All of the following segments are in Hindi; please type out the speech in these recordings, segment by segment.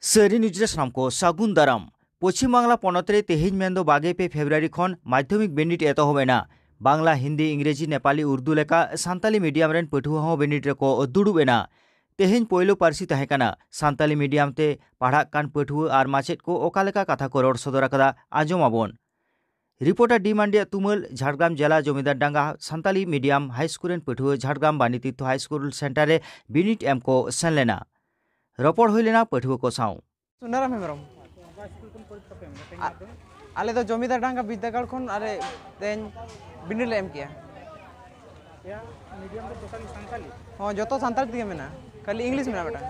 ᱥᱟᱹᱨᱤ ᱱᱤᱭᱩᱡ ᱨᱮ ᱥᱟᱱᱟᱢ ᱠᱚ ᱥᱟᱹᱜᱩᱱ ᱫᱟᱨᱟᱢ ᱯᱚᱪᱷᱤᱢ ᱵᱟᱝᱞᱟ ᱯᱚᱱᱚᱛ ᱨᱮ ᱛᱮᱦᱮᱧ ᱢᱮᱱᱫᱚ ᱵᱟᱜᱮ ᱯᱮ ᱯᱷᱮᱵᱨᱩᱣᱟᱨᱤ ᱠᱷᱚᱱ ᱢᱟᱫᱽᱫᱷᱚᱢᱤᱠ ᱵᱮᱱᱤᱴ ᱮᱛᱚᱦᱚᱵ ᱮᱱᱟ ᱵᱟᱝᱞᱟ ᱦᱤᱱᱫᱤ ᱤᱝᱨᱮᱡᱤ ᱱᱮᱯᱟᱞᱤ ᱩᱨᱫᱩ ᱞᱮᱠᱟ ᱥᱟᱱᱛᱟᱞᱤ ᱢᱤᱰᱤᱭᱟᱢ ᱨᱮᱱ ᱯᱟᱹᱴᱷᱩᱣᱟᱹ ᱦᱚᱸ ᱵᱮᱱᱤᱴ ᱨᱮᱠᱚ ᱫᱩᱲᱩᱵ ᱮᱱᱟ ᱛᱮᱦᱮᱧ ᱯᱳᱭᱞᱳ ᱯᱟᱹᱨᱥᱤ ᱛᱟᱦᱮᱸ ᱠᱟᱱᱟ ᱥᱟᱱᱛᱟᱞᱤ ᱢᱤᱰᱤᱭᱟᱢ ᱛᱮ ᱯᱟᱲᱦᱟᱜ ᱠᱟᱱ ᱯᱟᱹᱴᱷᱩᱣᱟᱹ ᱟᱨ ᱢᱟᱪᱮᱫ ᱠᱚ ᱚᱠᱟ ᱞᱮᱠᱟ ᱠᱟᱛᱷᱟ ᱠᱚ ᱨᱚᱲ ᱥᱚᱫᱚᱨ ᱟᱠᱟᱫᱟ ᱟᱸᱡᱚᱢ ᱟᱵᱚᱱ রিপোর্টার ডি মান্ডিয়া তুমল ঝাড়গ্রাম জেলা জমিদারডাঙ্গা সান্তালি মিডিয়াম হাইস্কুলের পটুয়া ঝাড়গ্রাম বাণীতীর্থ হাইস্কুল সেন্টারে বিনিট এম কো সেনলেনা रपड़ होना पाठ को सुनाराम हेम्रम आले तो जमीदार डांगा विद्यागाल अरे तेज बिंडल एम किया हाँ जो सानल दिए खाली इंग्लिश में बेटा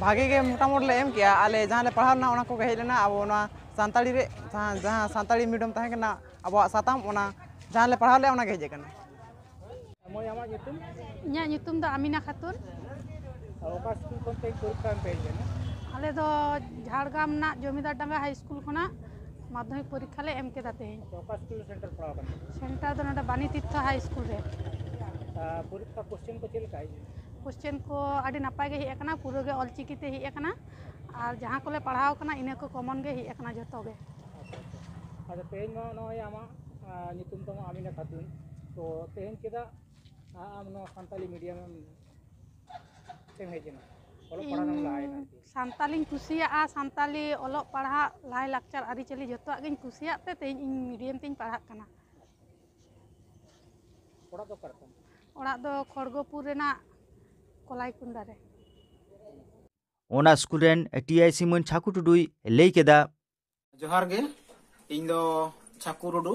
भागे के मोटा मोटले एम किया आले जहाँ पढ़ा को हजना अब सानी जहाँ सानी मीडियम तहकना अब साम जहाँ पढ़ा लेना हजना अमीना खातुन ᱟᱞᱮ ᱫᱚ ᱡᱷᱟᱲᱜᱨᱟᱢ ᱨᱮᱱᱟᱜ ᱡᱚᱢᱤᱫᱟᱨ ᱰᱟᱸᱜᱟ ᱦᱟᱭ ᱥᱠᱩᱞ ᱠᱷᱚᱱᱟᱜ ᱢᱟᱫᱽᱫᱷᱚᱢᱤᱠ ᱯᱚᱨᱤᱠᱠᱷᱟ ᱞᱮ ᱮᱢ ᱠᱮᱫᱟ ᱛᱮᱦᱮᱧ ᱥᱮᱱᱴᱟᱨ ᱫᱚ ᱱᱚᱰᱮ ᱵᱟᱱᱤ ᱛᱤᱨᱛᱷᱚ ᱦᱟᱭ ᱥᱠᱩᱞ ᱨᱮ ᱯᱚᱨᱤᱠᱠᱷᱟ ᱠᱚᱥᱪᱮᱱ ᱠᱚ ᱪᱮᱫ ᱞᱮᱠᱟ क्वेश्चन को अभी नपाय हेकना पूरे अलचिकी हेकना और जहाँ को पढ़ाव इना को कमन गे हेकना जो तेज आम आमिना खातून तो तेज चेदा आम सानी मीडियम ᱥᱟᱱᱛᱟᱞᱤᱧ ᱠᱩᱥᱤᱭᱟᱜᱼᱟ ᱥᱟᱱᱛᱟᱞᱤ ᱚᱞᱚᱜ ᱯᱟᱲᱦᱟᱜ ᱞᱟᱭᱼᱞᱟᱠᱪᱟᱨ ᱟᱹᱨᱤᱪᱟᱹᱞᱤ ᱡᱚᱛᱚᱣᱟᱜ ᱜᱤᱧ ᱠᱩᱥᱤᱭᱟᱜ ᱛᱮ ᱛᱮᱦᱮᱧ ᱤᱧ ᱢᱤᱰᱤᱭᱟᱢ ᱛᱤᱧ ᱯᱟᱲᱦᱟᱜ ᱠᱟᱱᱟ ᱚᱲᱟᱜ ᱫᱚ ᱚᱠᱟᱨᱮ ᱚᱲᱟᱜ ᱫᱚ ᱠᱷᱚᱲᱜᱚᱯᱩᱨ ᱨᱮᱱᱟᱜ ᱠᱚᱞᱟᱭᱠᱩᱱᱰᱟ ᱨᱮ ᱚᱱᱟ ᱥᱠᱩᱞ ᱨᱮᱱ ᱴᱤ ᱟᱭ ᱥᱤᱢᱚᱱ ᱪᱷᱟᱠᱩ ᱴᱩᱰᱩᱭ ᱞᱟᱹᱭ ᱠᱮᱫᱟ ᱡᱚᱦᱟᱨ ᱜᱮ ᱤᱧ ᱫᱚ Chhaku Tudu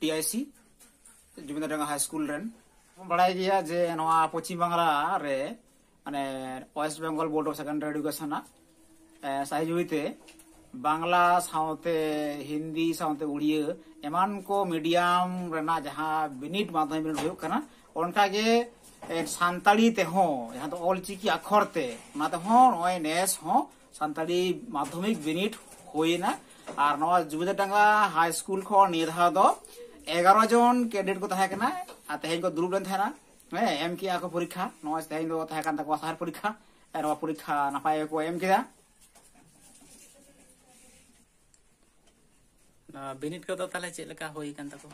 T I C Jamidardanga high school ᱨᱮᱱ ᱵᱟᱲᱟᱭ ᱜᱮᱭᱟ ᱡᱮ ᱱᱚᱣᱟ ᱯᱚᱪᱷᱤᱢ ᱵᱟᱝᱞᱟ ᱨᱮ মানে West Bengal board of secondary education সাহায্যতে বাংলা সাথে হিন্দি সাথে উড়িয়া এমন কো মিডিয়াম রেনা যাহা বিনিট মাধ্যমে বিনিট হয়ে কানা অনকাগে সান্তালি তেহ যাহা তো অলচিকি আখর তে না তেহ নয় নেস হ সান্তালি মাধ্যমিক বিনিট হয়ে না আর নয় যুবদা টাঙ্গা হাই স্কুল খ নিয়ে দা দ এগারো জন ক্যাডেট কো তাহা কেনা আর তেহেন কো দুরুব লেন তাহা ᱮᱢ ᱠᱮᱜᱼᱟ ᱠᱚ ᱯᱚᱨᱤᱠᱠᱷᱟ ᱱᱚᱣᱟ ᱛᱮᱦᱮᱧ ᱫᱚ ᱛᱟᱦᱮᱸ ᱠᱟᱱ ᱛᱟᱠᱚᱣᱟ ᱥᱟᱦᱟᱨ ᱯᱚᱨᱤᱠᱠᱷᱟ ᱟᱨ ᱱᱚᱣᱟ ᱯᱚᱨᱤᱠᱠᱷᱟ ᱱᱟᱯᱟᱭ ᱜᱮᱠᱚ ᱮᱢ ᱠᱮᱫᱟ ᱵᱤᱱᱤᱰ ᱠᱚᱫᱚ ᱛᱟᱦᱞᱮ ᱪᱮᱫ ᱞᱮᱠᱟ ᱦᱩᱭ ᱠᱟᱱ ᱛᱟᱠᱚ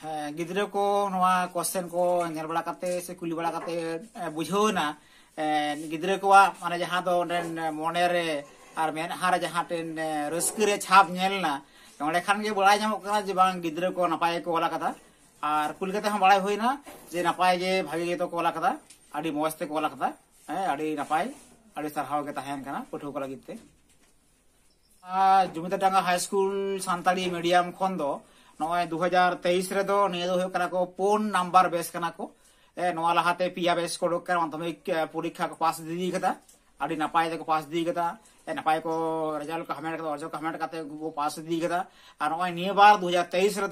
ᱦᱮᱸ ᱜᱤᱫᱽᱨᱟᱹ ᱠᱚ ᱱᱚᱣᱟ ᱠᱚᱥᱪᱮᱱ ᱠᱚ ᱧᱮᱞ ᱵᱟᱲᱟ ᱠᱟᱛᱮ ᱥᱮ ᱠᱩᱞᱤ ᱵᱟᱲᱟ ᱠᱟᱛᱮ ᱵᱩᱡᱷᱟᱹᱣᱱᱟ ᱜᱤᱫᱽᱨᱟᱹ ᱠᱚᱣᱟᱜ ᱢᱟᱱᱮ ᱡᱟᱦᱟᱸ ᱫᱚ ᱚᱸᱰᱮᱱ ᱢᱚᱱᱮᱨᱮ ᱟᱨ ᱢᱮᱫᱦᱟ ᱨᱮ ᱡᱟᱦᱟᱸ ᱴᱮᱱ ᱨᱟᱹᱥᱠᱟᱹ ᱨᱮ ᱪᱷᱟᱯ ᱧᱮᱞ ᱱᱟ ᱚᱸᱰᱮ ᱠᱷᱟᱱ ᱜᱮ ᱵᱟᱲᱟᱭ ᱧᱟᱢᱚᱜ ᱠᱟᱱᱟ ᱡᱮ ᱵᱟᱝ ᱜᱤᱫᱽᱨᱟ ᱠᱚ ᱱᱟᱯᱟᱭ ᱜᱮᱠᱚ ᱚᱞ ᱟᱠᱟᱫᱟ ᱟᱨ ᱠᱩᱞ ᱠᱟᱛᱮ ᱦᱚᱸ ᱵᱟᱲᱟᱭ ᱦᱩᱭᱱᱟ ᱡᱮ ᱱᱟᱯᱟᱭ ᱜᱮ ᱵᱷᱟᱜᱮ ᱜᱮᱛᱚ ᱠᱚᱞ ᱟᱠᱟᱫᱟ ᱟᱹᱰᱤ ᱢᱚᱡᱽ ᱛᱮ ᱠᱚᱞ ᱟᱠᱟᱫᱟ ᱦᱮᱸ ᱟᱹᱰᱤ ᱱᱟᱯᱟᱭ ᱟᱹᱰᱤ ᱥᱟᱨᱦᱟᱣ ᱜᱮ ᱛᱟᱦᱮᱱ ᱠᱟᱱᱟ ᱯᱟᱹᱴᱷᱩᱣᱟᱹ ᱠᱚ ᱞᱟᱹᱜᱤᱫ ᱛᱮ ᱟᱨ Jamidardanga high school Santali medium ᱠᱷᱚᱱ ᱫᱚ ᱱᱚᱜᱼᱚᱭ ᱫᱩ ᱦᱟᱡᱟᱨ ᱛᱮᱭᱤᱥ ᱨᱮᱫᱚ ᱱᱤᱭᱟᱹ ᱫᱚ ᱦᱩᱭᱩᱜ ᱠᱟᱱᱟ ᱠᱚ ᱯᱩᱱ ᱱᱟᱢᱵᱟᱨ ᱵᱮᱥ ᱠᱟᱱᱟ ᱠᱚ ᱱᱚᱣᱟ ᱞᱟᱦᱟᱛᱮ ᱯᱮᱭᱟ ᱵᱮᱥ ᱠᱚ ᱚᱰᱚᱠ ᱠᱟᱱᱟ ᱢᱟᱫᱽᱫᱷᱚᱢᱤᱠ ᱯᱚᱨᱤᱠᱠᱷᱟ ᱠᱚ ᱯᱟᱥ ᱤᱫᱤ ᱟᱠᱟᱫᱟ अभी नपाय पास दी गता नपाय को रजाल का हमें और जो पास दी गता और बार 2023 रे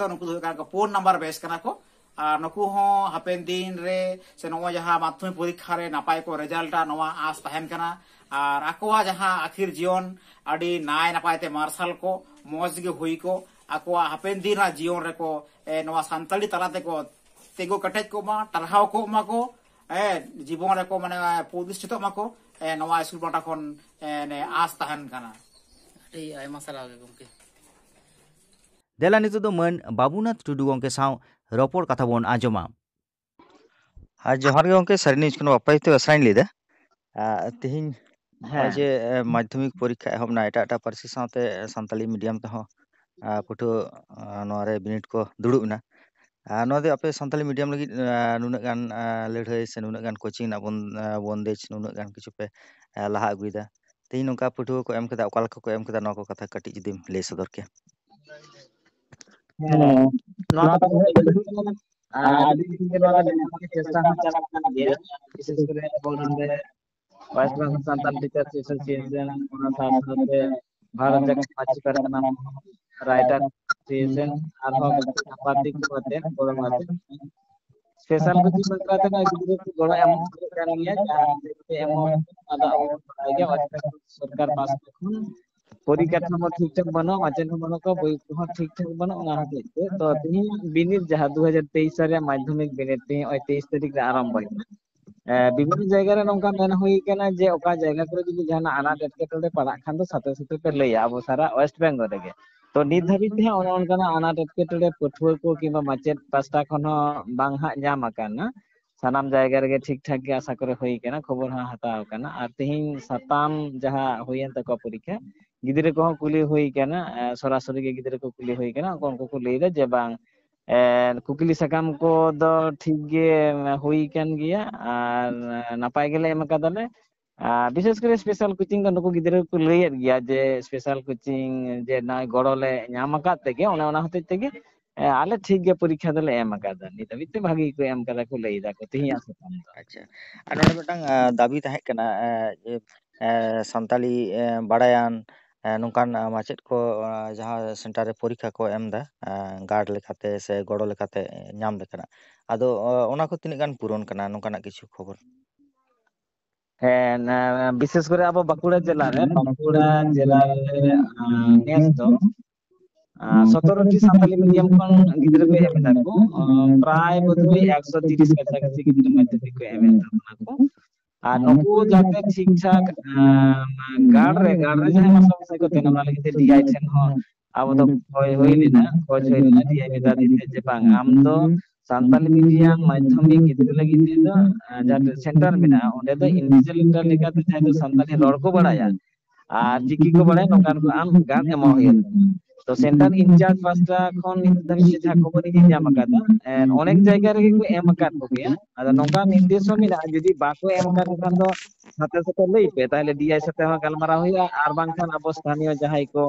तो फोन नंबर बेस करना को और हपेन दिन रे से जहां माध्यमिक परीक्षा रे नपाय को रिजल्ट आस जहां आखिर जीवन अभी नाय नपाय ते मार्शल को मौज हुई को हपेन दिन जीवन रे को नवा तलाते को तेगो कटेज को मा को ᱦᱮᱸ ᱡᱤᱵᱚᱱ ᱨᱮᱠᱚ ᱢᱟᱱᱮ ᱯᱨᱚᱛᱤᱥᱴᱷᱤᱛᱚᱜ ᱢᱟᱠᱚ ᱱᱚᱣᱟ ᱤᱥᱠᱩᱞ ᱯᱟᱦᱴᱟ ᱠᱷᱚᱱ ᱟᱥ ᱛᱟᱦᱮᱱ ᱠᱟᱱᱟ ᱟᱹᱰᱤ ᱟᱭᱢᱟ ᱥᱟᱨᱦᱟᱣ ᱜᱮ ᱜᱚᱢᱠᱮ ᱫᱮᱞᱟ ᱱᱤᱛᱚᱜ ᱫᱚ ᱢᱟᱹᱱ ᱵᱟᱵᱩᱱᱟᱛ ᱴᱩᱰᱩ ᱜᱚᱢᱠᱮ ᱥᱟᱶ ᱨᱚᱯᱚᱲ ᱠᱟᱛᱷᱟ ᱵᱚᱱ ᱟᱸᱡᱚᱢᱟ ᱟᱨ ᱡᱚᱦᱟᱨ ᱜᱮ ᱜᱚᱢᱠᱮ ᱥᱟᱨᱱᱤ ᱩᱪᱠᱩᱱ ᱵᱟᱯᱟᱭᱛᱮ ᱟᱥᱨᱟᱧ ᱞᱟᱹᱭᱫᱟ ᱛᱮᱦᱮᱧ ᱱᱚᱜᱼᱚᱭ ᱡᱮ ᱢᱟᱫᱽᱫᱷᱚᱢᱤᱠ ᱯᱚᱨᱤᱠᱠᱷᱟ ᱮᱦᱚᱵ ᱮᱱᱟ ᱮᱴᱟᱜ ᱮᱴᱟᱜ ᱯᱟᱹᱨᱥᱤ ᱥᱟᱶᱛᱮ ᱥᱟᱱᱛᱟᱞᱤ ᱢᱤᱰᱤᱭᱟᱢ ᱛᱮᱦᱚᱸ ᱯᱟᱹᱴᱷᱩᱣᱟᱹ ᱱᱚᱣᱟᱨᱮ ᱵᱤᱱᱤᱰ ᱠᱚ ᱫᱩᱲᱩᱵ ᱮᱱᱟ ᱟᱨ ᱱᱚᱣᱟ ᱫᱚ ᱟᱯᱮ ᱥᱟᱱᱛᱟᱞᱤ ᱢᱤᱰᱤᱭᱟᱢ ᱞᱟᱹᱜᱤᱫ ᱱᱩᱱᱟᱹᱜ ᱜᱟᱱ ᱞᱟᱹᱲᱦᱟᱹᱭ ᱥᱮ ᱱᱩᱱᱟᱹᱜ ᱜᱟᱱ ᱠᱳᱪᱤᱝ ᱨᱮᱱᱟᱜ ᱵᱚᱱ ᱵᱚᱱᱫᱮᱡᱽ ᱱᱩᱱᱟᱹᱜ ᱜᱟᱱ ᱠᱤᱪᱷᱩ ᱯᱮ ᱞᱟᱦᱟ ᱟᱹᱜᱩᱭᱮᱫᱟ ᱛᱮᱦᱤᱧ ᱱᱚᱝᱠᱟ ᱯᱟᱹᱴᱷᱩᱣᱟᱹ ᱠᱚ ᱮᱢ ᱠᱮᱫᱟ ᱚᱠᱟ ᱞᱮᱠᱟ ᱠᱚ ᱮᱢ ᱠᱮᱫᱟ ᱱᱚᱣᱟ ᱠᱚ ᱠᱟᱛᱷᱟ ᱠᱟᱹᱴᱤᱡ ᱡᱩᱫᱤᱢ ᱞᱟᱹᱭ ᱥᱚᱫᱚᱨ ᱠᱮᱭᱟ ᱦᱮᱸ ᱱᱚᱣᱟ ᱠᱟᱛᱷᱟ ᱫᱚ ᱞᱟᱹᱭ ᱦᱩᱭᱩᱜ ᱠᱟᱱᱟ ᱟᱹᱰᱤ ᱫᱤᱱ ᱜᱮ ᱱᱚᱣᱟ ᱫᱚ ᱱᱮᱦᱚᱨ ᱪᱮᱥᱴᱟ ᱦᱚᱸ ᱪᱟᱞᱟᱜ ᱠᱟᱱ ᱜᱮᱭᱟ ᱵᱤᱥᱮᱥ ᱠᱚᱨᱮ ᱵᱚᱨᱰ ᱨᱮ West Bengal Santal teacher association ᱚᱱᱟ ᱥᱟᱶ ᱥᱟᱶᱛᱮ ᱵᱷᱟᱨᱚᱛ ᱡᱟᱠᱟᱛ ᱢᱟᱹᱡᱷᱤ ᱯᱟᱨᱜᱟᱱᱟ ᱨᱟᱭᱴᱟᱨ চেয়েছেন বিভিন্ন জায়গা রে যে ওকা জায়গা করে যদি আনা ডেটকে পড়া খান সাথে সাথে আবো সারা ওয়েস্ট বেঙ্গল রে ᱛᱚ ᱱᱤᱛ ᱫᱷᱟᱹᱵᱤᱡ ᱛᱮ ᱚᱱᱮ ᱚᱱᱠᱟᱱᱟᱜ ᱟᱱᱟᱴ ᱮᱴᱠᱮᱴᱚᱬᱮ ᱯᱟᱹᱴᱷᱩᱣᱟᱹ ᱠᱚ ᱠᱤᱝᱵᱟ ᱢᱟᱪᱮᱫ ᱯᱟᱥᱴᱟ ᱠᱷᱚᱱ ᱦᱚᱸ ᱵᱟᱝ ᱦᱟᱸᱜ ᱧᱟᱢ ᱟᱠᱟᱱᱟ ᱥᱟᱱᱟᱢ ᱡᱟᱭᱜᱟ ᱨᱮᱜᱮ ᱴᱷᱤᱠ ᱴᱷᱟᱠ ᱜᱮ ᱟᱥᱟ ᱠᱚᱨᱮ ᱦᱩᱭ ᱟᱠᱟᱱᱟ ᱠᱷᱚᱵᱚᱨ ᱦᱚᱸ ᱦᱟᱛᱟᱣ ᱟᱠᱟᱱᱟ ᱟᱨ ᱛᱮᱦᱮᱧ ᱥᱟᱛᱟᱢ ᱡᱟᱦᱟᱸ ᱦᱩᱭᱮᱱ ᱛᱟᱠᱚᱣᱟ ᱯᱚᱨᱤᱠᱷᱟ ᱜᱤᱫᱽᱨᱟᱹ ᱠᱚᱦᱚᱸ ᱠᱩᱞᱤ ᱦᱩᱭ ᱟᱠᱟᱱᱟ ᱥᱚᱨᱟᱥᱚᱨᱤ ᱜᱮ ᱜᱤᱫᱽᱨᱟᱹ ᱠᱚ ᱠᱩᱞᱤ ᱦᱩᱭ ᱟᱠᱟᱱᱟ ᱩᱱᱠᱩ ᱩᱱᱠᱩ ᱠᱚ ᱞᱟᱹᱭᱫᱟ ᱡᱮ ᱵᱟᱝ ᱠᱩᱠᱞᱤ ᱥᱟᱠᱟᱢ ᱠᱚᱫᱚ ᱴᱷᱤᱠ ᱜᱮ ᱦᱩᱭ ᱟᱠᱟᱱ ᱜᱮᱭᱟ ᱟᱨ ᱱᱟᱯᱟᱭ ᱜᱮᱞᱮ ᱮᱢ ᱟᱠᱟᱫᱟᱞᱮ ᱵᱤᱥᱮᱥ ᱠᱚᱨᱮ ᱥᱯᱮᱥᱟᱞ ᱠᱳᱪᱤᱝ ᱫᱚ ᱱᱩᱠᱩ ᱜᱤᱫᱽᱨᱟᱹ ᱠᱚ ᱞᱟᱹᱭᱮᱫ ᱜᱮᱭᱟ ᱡᱮ ᱥᱯᱮᱥᱟᱞ ᱠᱳᱪᱤᱝ ᱡᱮ ᱱᱚᱜᱼᱚᱭ ᱜᱚᱲᱚ ᱞᱮ ᱧᱟᱢ ᱟᱠᱟᱫ ᱛᱮᱜᱮ ᱚᱱᱮ ᱚᱱᱟ ᱦᱚᱛᱮᱡ ᱛᱮᱜᱮ ᱟᱞᱮ ᱴᱷᱤᱠ ᱜᱮ ᱯᱚᱨᱤᱠᱠᱷᱟ ᱫᱚᱞᱮ ᱮᱢ ᱟᱠᱟᱫᱟ ᱱᱤᱛ ᱦᱟᱹᱵᱤᱡ ᱛᱮ ᱵᱷᱟᱜᱤ ᱠᱚ ᱮᱢ ᱠᱟᱫᱟ ᱠᱚ ᱞᱟᱹᱭ ᱫᱟᱠᱚ ᱛᱮᱦᱮᱧᱟᱜ ᱥᱟᱛᱟᱢ ᱫᱚ ᱟᱪᱪᱷᱟ ᱟᱨ ᱱᱚᱰᱮ ᱢᱤᱫᱴᱟᱝ ᱫᱟᱵᱤ ᱛᱟᱦᱮᱸ ᱠᱟᱱᱟ ᱡᱮ ᱥᱟᱱᱛᱟᱞᱤ ᱵᱟᱲᱟᱭᱟᱱ ᱱᱚᱝᱠᱟᱱ ᱢᱟᱪᱮᱫ ᱠᱚ ᱡᱟᱦᱟᱸ ᱥᱮᱱᱴᱟᱨ ᱨᱮ ᱯᱚᱨᱤᱠᱠᱷᱟ ᱠᱚ ᱮᱢ ᱮᱫᱟ ᱜᱟᱨᱰ ᱞᱮᱠᱟᱛᱮ ᱥᱮ ᱜᱚᱲᱚ ᱞᱮᱠᱟᱛᱮ ᱧᱟᱢ ᱞᱮᱠᱟᱱᱟᱜ ᱟᱫᱚ ᱚᱱᱟ ᱠᱚ ᱛᱤᱱᱟᱹᱜ ᱜᱟᱱ ᱯᱩᱨᱚᱱ ᱠᱟᱱᱟ ᱱᱚᱝᱠᱟᱱᱟᱜ ᱠᱤᱪᱷᱩ ᱠᱷᱚᱵᱚᱨ হ্যাঁ, বিশেষ করে আবার হ্যাঁ, বাঁকুড়া জেলার বাঁকুড়া জেলার ᱱᱮᱥ ᱫᱚ সতেরোটি সাঁওতালি মিডিয়াম খন গিদ্র ᱠᱚ ᱮᱢ ᱫᱟᱠᱚ ᱯᱨᱟᱭ ᱵᱚᱫᱷᱚᱭ ᱮᱠᱥᱚ ᱛᱤᱨᱤশ ᱠᱟᱪᱷᱟᱠᱟᱪᱷᱤ ᱜᱤᱫᱽᱨᱟᱹ মাধ্যমিক ᱠᱚ ᱮᱢ ᱠᱚ আর নকু হ্যাঁ, যাতে ঠিকঠাক গার্ড রে গার্ড রে যাতে মাস্টার মশাই কো তেন ওনা হ আবদ হই হই খোঁজ হই লিনা ডিআই যে তো ᱥᱟᱱᱛᱟᱞᱤ ᱢᱤᱰᱤᱭᱟᱢ ᱢᱟᱫᱽᱫᱷᱚᱢᱤᱠ ᱜᱤᱫᱽᱨᱟᱹ ᱞᱟᱹᱜᱤᱫ ᱛᱮᱫᱚ ᱡᱟᱦᱟᱸ ᱥᱮᱱᱴᱟᱨ ᱢᱮᱱᱟᱜᱼᱟ ᱚᱸᱰᱮ ᱫᱚ ᱤᱱᱰᱤᱵᱷᱤᱡᱩᱣᱟᱞ ᱞᱮᱠᱟ ᱞᱮᱠᱟᱛᱮ ᱡᱟᱦᱟᱸᱭ ᱫᱚ ᱥᱟᱱᱛᱟᱞᱤ ᱨᱚᱲ ᱠᱚ ᱵᱟᱲᱟᱭᱟ ᱟᱨ ᱪᱤᱠᱤ ᱠᱚ ᱵᱟᱲᱟᱭᱟ ᱱᱚᱝᱠᱟᱱ ᱠᱚ ᱟᱢ ᱜᱟᱱ ᱮᱢᱚᱜ ᱦᱩᱭᱩᱜ ᱛᱟᱢᱟ ᱛᱚ ᱥᱮᱱᱴᱟᱨ ᱤᱱᱪᱟᱨᱡᱽ ᱯᱟᱥᱴᱟ ᱠᱷᱚᱱ ᱱᱤᱛ ᱫᱷᱟᱹᱵᱤᱡ ᱡᱟᱦᱟᱸ ᱠᱷᱚᱵᱚᱨ ᱤᱧ ᱧᱟᱢ ᱟᱠᱟᱫᱟ ᱚᱱᱮᱠ ᱡᱟᱭᱜᱟ ᱨᱮᱜᱮ ᱠᱚ ᱮᱢ ᱟᱠᱟᱫ ᱠᱚᱜᱮᱭᱟ ᱟᱫᱚ ᱱᱚᱝᱠᱟ ᱱᱤᱨᱫᱮᱥ ᱦᱚᱸ ᱢᱮᱱᱟᱜᱼᱟ ᱡᱩᱫᱤ ᱵᱟᱠᱚ ᱮᱢ ᱟᱠᱟᱫ ᱠᱚ ᱠᱷᱟᱱ ᱫᱚ ᱥᱟᱛᱮ ᱥᱟᱛᱮ ᱞᱟᱹᱭ ᱯᱮ ᱛᱟᱦᱚᱞᱮ ᱰᱤᱟᱭ ᱥᱟᱛᱮ ᱦᱚᱸ ᱜᱟᱞᱢᱟᱨᱟᱣ ᱦᱩᱭᱩᱜᱼᱟ ᱟᱨ ᱵᱟᱝᱠᱷᱟᱱ ᱟᱵᱚ ᱥᱛᱷᱟᱱᱤᱭᱚ ᱡᱟᱦᱟᱸᱭ ᱠᱚ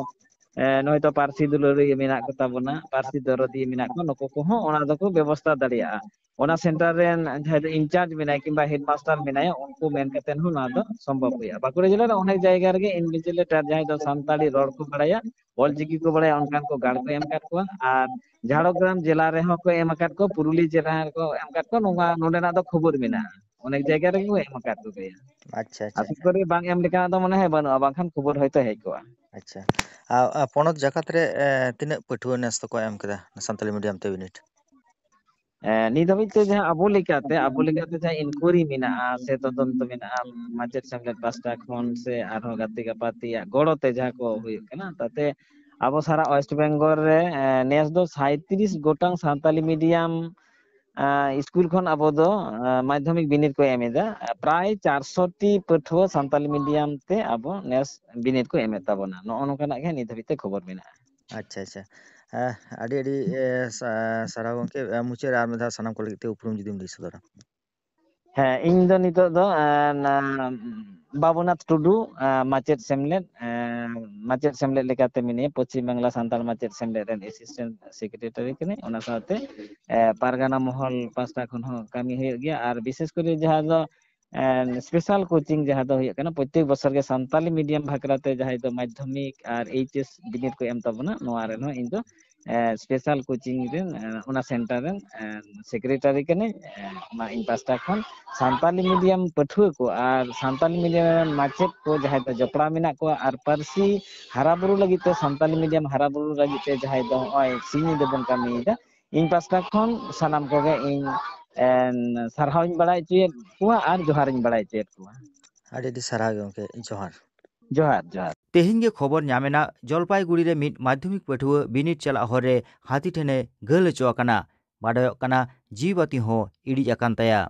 ᱱᱚᱭᱛᱚ ᱯᱟᱹᱨᱥᱤ ᱫᱩᱞᱟᱹᱲᱤ ᱢᱮᱱᱟᱜ ᱠᱚ ᱛᱟᱵᱚᱱᱟ ᱯᱟᱹᱨᱥᱤ ᱫᱚᱨᱚᱫᱤ ᱢᱮᱱᱟᱜ ᱠᱚ ᱱᱩᱠᱩ ᱠᱚᱦᱚᱸ ᱚᱱᱟ ᱫᱚᱠᱚ ᱵᱮᱵᱚᱥᱛᱟ ᱫᱟᱲᱮᱭᱟᱜᱼᱟ ᱚᱱᱟ ᱥᱮᱱᱴᱟᱨ ᱨᱮᱱ ᱡᱟᱦᱟᱸᱭ ᱤᱱᱪᱟᱨᱡᱽ ᱢᱮᱱᱟᱭ ᱠᱤᱢᱵᱟ ᱦᱮᱰ ᱢᱟᱥᱴᱟᱨ ᱢᱮᱱᱟᱭᱟ ᱩᱱᱠᱩ ᱢᱮᱱ ᱠᱟᱛᱮᱫ ᱦᱚᱸ ᱱᱚᱣᱟ ᱫᱚ ᱥᱚᱢᱵᱷᱚᱵ ᱦᱩᱭᱩᱜᱼᱟ ᱵᱟᱸᱠᱩᱲᱟ ᱡᱮᱞᱟ ᱨᱮ ᱚᱱᱮᱠ ᱡᱟᱭᱜᱟ ᱨᱮᱜᱮ ᱤᱱᱵᱷᱤᱡᱤᱞᱮᱴᱟᱨ ᱡᱟᱦᱟᱸᱭ ᱫᱚ ᱥᱟᱱᱛᱟᱲᱤ ᱨᱚᱲ ᱠᱚ ᱵᱟᱲᱟᱭᱟ ᱚᱞ ᱪᱤᱠᱤ ᱠᱚ ᱵᱟᱲᱟᱭᱟ ᱚᱱᱠᱟᱱ ᱠᱚ ᱜᱟᱲ ᱠᱚ ᱮᱢ ᱟᱠᱟᱫ ᱠᱚᱣᱟ ᱟᱨ ᱡᱷᱟᱲᱜᱨᱟᱢ ᱡᱮᱞᱟ ᱨᱮᱦᱚᱸ ᱠᱚ ᱮᱢ ᱟᱠᱟᱫ ᱠᱚᱣᱟ ᱯᱩᱨᱩᱞᱤᱭᱟᱹ ᱡᱮᱞᱟ ᱨᱮᱠᱚ ᱮᱢ ᱠᱟᱫ ᱠᱚᱣᱟ ᱱᱚᱣᱟ ᱱᱚᱰᱮᱱᱟᱜ ᱫᱚ ᱠᱷᱚᱵᱚᱨ ᱢᱮᱱᱟᱜᱼᱟ ᱚᱱᱮᱠ ᱡᱟᱭᱜᱟ ᱨᱮᱜᱮ ᱠᱚ ᱮᱢ ᱟᱠᱟᱫ ᱠᱚᱜᱮᱭᱟ ᱟᱪᱪᱷᱟ ᱟᱪᱪᱷᱟ ᱟᱥᱟ ᱠᱚᱨᱮ ᱵᱟᱝ ᱮᱢ ᱞᱮᱠᱟᱱᱟᱜ ᱫᱚ ᱢᱚᱱᱮ ᱦᱚᱭ ᱵᱟᱹᱱᱩᱜᱼᱟ ᱵᱟᱝᱠᱷᱟᱱ ᱠᱷᱚᱵᱚᱨ ᱦᱚᱭᱛᱚ ᱦᱮᱡ ᱠᱚᱜᱼᱟ ᱟᱪᱪᱷᱟ ᱯᱚᱱᱚᱛ ᱡᱟᱠᱟᱛ ᱨᱮ ᱛᱤᱱᱟᱹᱜ ᱯᱟᱹᱴᱷᱩᱣᱟᱹ ᱱᱮᱥ ᱫᱚᱠᱚ ᱮᱢ ᱠᱮᱫᱟ ᱥᱟᱱᱛᱟᱲᱤ ᱢᱤᱰᱤᱭᱟᱢ ᱛᱮ ᱵᱤᱱᱤᱰ ᱱᱤᱛ ᱦᱟᱹᱵᱤᱡ ᱛᱮ ᱡᱟᱦᱟᱸ ᱟᱵᱚ ᱞᱮᱠᱟᱛᱮ ᱟᱵᱚ ᱞᱮᱠᱟᱛᱮ ᱡᱟᱦᱟᱸ ᱤᱱᱠᱳᱭᱨᱤ ᱢᱮᱱᱟᱜᱼᱟ ᱥᱮ ᱛᱚᱫᱚᱱᱛᱚ ᱢᱮᱱᱟᱜᱼᱟ ᱢᱟᱪᱮᱫ ᱥᱮᱢᱞᱮᱫ ᱯᱟᱥᱴᱟ ᱠᱷᱚᱱ ᱥᱮ ᱟᱨᱦᱚᱸ ᱜᱟᱛᱮ ᱜᱟᱯᱟᱛᱮᱭᱟᱜ ᱜᱚᱲᱚᱛᱮ ᱡᱟᱦᱟᱸ ᱠᱚ ᱦᱩᱭᱩᱜ ᱠᱟᱱᱟ ᱛᱟᱛᱮ ᱟᱵᱚ ᱥᱟᱨᱟ ᱳᱭᱮᱥᱴ ᱵᱮᱝᱜᱚᱞ ᱨᱮ ᱱᱮᱥ ᱫᱚ ᱥᱟᱭᱛᱤᱨᱤᱥ ᱜᱚᱴᱟᱝ ᱥᱟᱱᱛᱟᱞᱤ ᱢᱤᱰᱤᱭᱟᱢ ᱤᱥᱠᱩᱞ ᱠᱷᱚᱱ ᱟᱵᱚ ᱫᱚ ᱢᱟᱫᱽᱫᱷᱚᱢᱤᱠ ᱵᱤᱱᱤᱰ ᱠᱚ ᱮᱢᱮᱫᱟ ᱯᱨᱟᱭ ᱪᱟᱨᱥᱚᱴᱤ ᱯᱟᱹᱴᱷᱩᱣᱟᱹ ᱥᱟᱱᱛᱟᱞᱤ ᱢᱤᱰᱤᱭᱟᱢ ᱛᱮ ᱟᱵᱚ ᱱᱮᱥ ᱵᱤᱱᱤᱰ ᱠᱚ ᱮᱢᱮᱫ ᱛᱟᱵᱚᱱᱟ ᱱᱚᱜᱼᱚ ᱱᱚᱝᱠᱟᱱᱟᱜ ᱜᱮ ᱱᱤᱛ ᱦᱟᱹᱵᱤᱡ ᱛᱮ ᱠᱷᱚᱵᱚᱨ ᱢᱮᱱᱟᱜᱼᱟ ᱟᱪᱪᱷᱟ ᱟᱪᱪᱷᱟ ᱟᱹᱰᱤ ᱟᱹᱰᱤ ᱥᱟᱨᱦᱟᱣ ᱜᱚᱢᱠᱮ ᱢᱩᱪᱟᱹᱫ ᱨᱮ ᱟᱨ ᱢᱤᱫ ᱫᱷᱟᱣ ᱥᱟᱱᱟᱢ ᱠᱚ ᱞᱟᱹᱜᱤᱫ ᱛᱮ ᱩᱯᱨᱩᱢ ᱡᱩᱫᱤᱢ ᱞᱟᱹᱭ ᱥᱚᱫᱚᱨᱟ ᱦᱮᱸ ᱤᱧ ᱫᱚ ᱱᱤᱛᱚᱜ ᱫᱚ ᱵᱟᱵᱩᱱᱟᱛᱷ ᱴᱩᱰᱩ ᱢᱟᱪᱮᱫ ᱥᱮᱢᱞᱮᱫ माचेट सेमलेट पश्चिम बांगला सानाल माचेट सेमलेटेंट सेक्रेटरी कहते पारगाना महल पासा कमी और विशेषकर जहाँ स्पेशल कोचिंग जहाँ प्रत्येक बस सानी मीडियम भाकड़ा माध्यमिक और एच एस को एम तबना इन ᱥᱯᱮᱥᱟᱞ ᱠᱳᱪᱤᱝ ᱨᱮᱱ ᱚᱱᱟ ᱥᱮᱱᱴᱟᱨ ᱨᱮᱱ ᱥᱮᱠᱨᱮᱴᱟᱨᱤ ᱠᱟᱹᱱᱟᱹᱧ ᱚᱱᱟ ᱤᱧ ᱯᱟᱥᱴᱟ ᱠᱷᱚᱱ ᱥᱟᱱᱛᱟᱞᱤ ᱢᱤᱰᱤᱭᱟᱢ ᱯᱟᱹᱴᱷᱩᱣᱟᱹ ᱠᱚ ᱟᱨ ᱥᱟᱱᱛᱟᱞᱤ ᱢᱤᱰᱤᱭᱟᱢ ᱨᱮᱱ ᱢᱟᱪᱮᱫ ᱠᱚ ᱡᱟᱦᱟᱸᱭ ᱫᱚ ᱡᱚᱯᱲᱟᱣ ᱢᱮᱱᱟᱜ ᱠᱚᱣᱟ ᱟᱨ ᱯᱟᱹᱨᱥᱤ ᱦᱟᱨᱟᱵᱩᱨᱩ ᱞᱟᱹᱜᱤᱫ ᱛᱮ ᱥᱟᱱᱛᱟᱞᱤ ᱢᱤᱰᱤᱭᱟᱢ ᱦᱟᱨᱟᱵᱩᱨᱩ ᱞᱟᱹᱜᱤᱫ ᱛᱮ ᱡᱟᱦᱟᱸᱭ ᱫᱚ ᱱᱚᱜᱼᱚᱭ ᱥᱤᱧ ᱫᱚᱵᱚᱱ ᱠᱟᱹᱢᱤᱭᱮᱫᱟ ᱤᱧ ᱯᱟᱥᱴᱟ ᱠᱷᱚᱱ ᱥᱟᱱᱟᱢ ᱠᱚᱜᱮ ᱤᱧ ᱥᱟᱨᱦᱟᱣ ᱤᱧ ᱵᱟᱲᱟᱭ ᱦᱚᱪᱚᱭᱮᱫ ᱠᱚᱣᱟ ᱟᱨ ᱡᱚᱦᱟᱨ ᱤᱧ ᱵᱟᱲᱟᱭ ᱦᱚᱪᱚᱭᱮᱫ ᱠᱚᱣᱟ ᱟᱹᱰᱤ ᱟᱹᱰᱤ ᱥᱟᱨᱦᱟᱣ ᱜᱚᱢᱠᱮ ᱡᱚᱦᱟᱨ जहार जहार तेहिंगे खबर न्यामेना जलपाईगुड़ी रे मिट माध्यमिक पठुआ बिनिट चला हर हाथी ठेने गल चोकना बाडयकना जीवति हो इडी जकानताया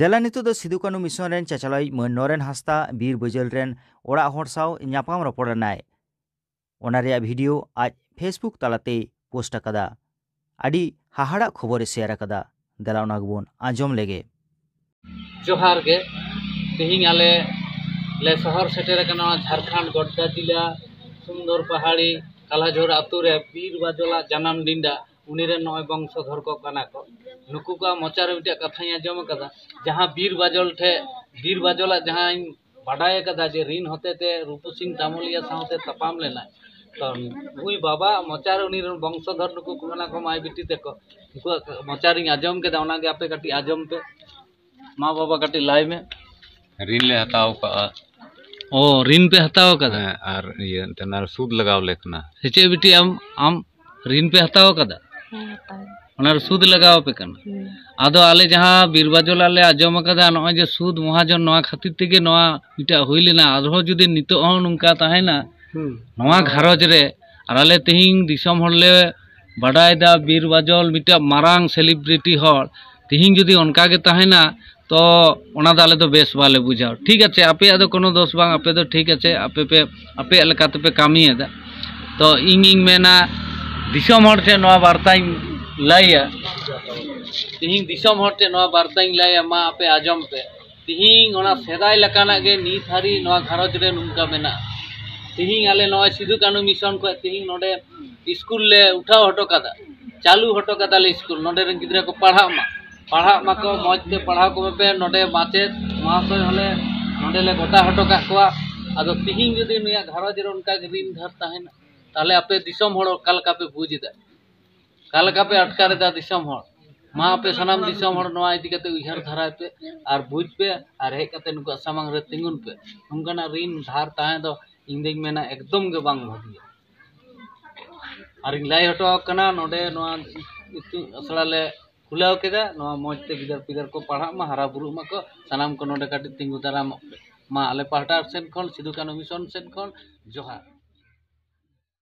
देलानीत तो सिदुकानु मिशन चाचालय मन नरेन हास्ता बीर बजल रेन ओड़ा हर सापाम रपड़ना ᱚᱱᱟ ᱨᱮᱭᱟᱜ ᱵᱷᱤᱰᱤᱭᱳ ᱟᱡ ᱯᱷᱮᱥᱵᱩᱠ ᱛᱟᱞᱟᱛᱮᱭ ᱯᱳᱥᱴ ᱟᱠᱟᱫᱟ ᱟᱹᱰᱤ ᱦᱟᱦᱟᱲᱟᱜ ᱠᱷᱚᱵᱚᱨᱮ ᱥᱮᱭᱟᱨ ᱟᱠᱟᱫᱟ ᱫᱮᱞᱟ ᱚᱱᱟ ᱜᱮᱵᱚᱱ ᱟᱸᱡᱚᱢ ᱞᱮᱜᱮ ᱡᱚᱦᱟᱨ ᱜᱮ ᱛᱮᱦᱮᱧ ᱟᱞᱮ ᱞᱮ ᱥᱚᱦᱚᱨ ᱥᱮᱴᱮᱨ ᱟᱠᱟᱱᱟ ᱡᱷᱟᱲᱠᱷᱚᱸᱰ ᱜᱚᱰᱰᱟ ᱡᱤᱞᱟ ᱥᱩᱱᱫᱚᱨ ᱯᱟᱦᱟᱲᱤ ᱠᱟᱞᱟᱡᱷᱳᱨ ᱟᱛᱳ ᱨᱮ ᱵᱤᱨ ᱵᱟᱡᱚᱞᱟ ᱡᱟᱱᱟᱢ ᱰᱤᱸᱰᱟ ᱩᱱᱤᱨᱮᱱ ᱱᱚᱜᱼᱚᱭ ᱵᱚᱝᱥᱚᱫᱷᱚᱨ ᱠᱚ ᱠᱟᱱᱟ ᱠᱚ ᱱᱩᱠᱩ ᱠᱚᱣᱟᱜ ᱢᱚᱪᱟᱨᱮ ᱢᱤᱫᱴᱮᱡ ᱠᱟᱛᱷᱟᱧ ᱟᱸᱡᱚᱢ ᱟᱠᱟᱫᱟ ᱡᱟᱦᱟᱸ ᱵᱤᱨ ᱵᱟᱡᱚᱞ ᱴᱷᱮᱡ ᱵᱤᱨ ᱵᱟᱡᱚᱞᱟᱜ ᱡᱟᱦᱟᱸᱧ बाढ़ाए कदा जे रीन रूपू सिंह तामुलिया साउते तपाम लेना तो वही बाबा मचार उन्हीं रूप बंगसोधर नुकु कुमला को माय बिटी देखो मचार आजम के दावना आजम पे माँ बाबा कटी लाइव में ले हताओ का पे हताओ का हाँ, ये सूद लगाओ लेखना सच्चे बिटी हम हम रीन पे हत्या ᱚᱱᱟ ᱥᱩᱫ ᱞᱟᱜᱟᱣ ᱟᱯᱮ ᱠᱟᱱᱟ ᱟᱫᱚ ᱟᱞᱮ ᱡᱟᱦᱟᱸ ᱵᱤᱨᱵᱟᱡᱚᱞ ᱟᱞᱮ ᱟᱸᱡᱚᱢ ᱟᱠᱟᱫᱟ ᱱᱚᱜᱼᱚᱭ ᱡᱮ ᱥᱩᱫ ᱢᱚᱦᱟᱡᱚᱱ ᱱᱚᱣᱟ ᱠᱷᱟᱹᱛᱤᱨ ᱛᱮᱜᱮ ᱱᱚᱣᱟ ᱢᱤᱫᱴᱟᱜ ᱦᱩᱭ ᱞᱮᱱᱟ ᱟᱨᱦᱚᱸ ᱡᱩᱫᱤ ᱱᱤᱛᱚᱜ ᱦᱚᱸ ᱱᱚᱝᱠᱟ ᱛᱟᱦᱮᱱᱟ ᱱᱚᱣᱟ ᱜᱷᱟᱨᱚᱸᱡᱽ ᱨᱮ ᱟᱨ ᱟᱞᱮ ᱛᱮᱦᱮᱧ ᱫᱤᱥᱚᱢ ᱦᱚᱲᱞᱮ ᱵᱟᱰᱟᱭᱫᱟ ᱵᱤᱨᱵᱟᱡᱚᱞ ᱢᱤᱫᱴᱟᱜ ᱢᱟᱨᱟᱝ ᱥᱮᱞᱤᱵᱨᱤᱴᱤ ᱦᱚᱲ ᱛᱮᱦᱮᱧ ᱡᱩᱫᱤ ᱚᱱᱠᱟ ᱜᱮ ᱛᱟᱦᱮᱱᱟ তো ওনাদের আলে তো বেশ ভালো বুঝাও ঠিক আছে আপে তো কোনো দোষ বাং আপে তো ঠিক আছে আপে পে আপে এলাকাতে পে কামিয়ে দা তো ইং ইং মেনা দিশম হড়তে নয়া বার্তাই লাইয়া তিহিং দিশম হড়তে নয়া বার্তাই লাইয়া মা আপে আজম পে তিহিং ওনা সেদাই লাকানা গে নিত হারি নয়া ঘরজ রে নুমকা মেনা তিহিং আলে নয়া সিধু কানু মিশন কো তিহিং নডে স্কুল লে উঠাও হটো কাদা চালু হটো কাদা লে স্কুল নডে রে গিদরা কো পড়া মা পড়া মা কো মজতে পড়া কো পে নডে মাচে মহাশয় হলে নডে লে গোটা হটো কা কোয়া আদো তিহিং যদি নয়া ঘরজ রে উনকা রিন ধর তাহেনা ताले आपे दिसम होड़ और कल कापे बुझी दा कल कापे अटकार दा दिसम होड़ मा आपे सनाम दिसम होड़ नवा इदी कते उहर धराय पे और बुझ पे आर हे कते नुका सामांग रे तिंगुन पे उनकना ऋण धार ताए दो इंदिंग मेना एकदम के बांग आर और लाई हटो कना नोडे नवा असड़ा ले खुलाव केदा नवा मौज ते बिदर बिदर को पढ़ा मा हरा बुरु मा को सनाम को नोडे काटी तिंगु दाराम मा आले सेन कानू मिशन सेन जोहार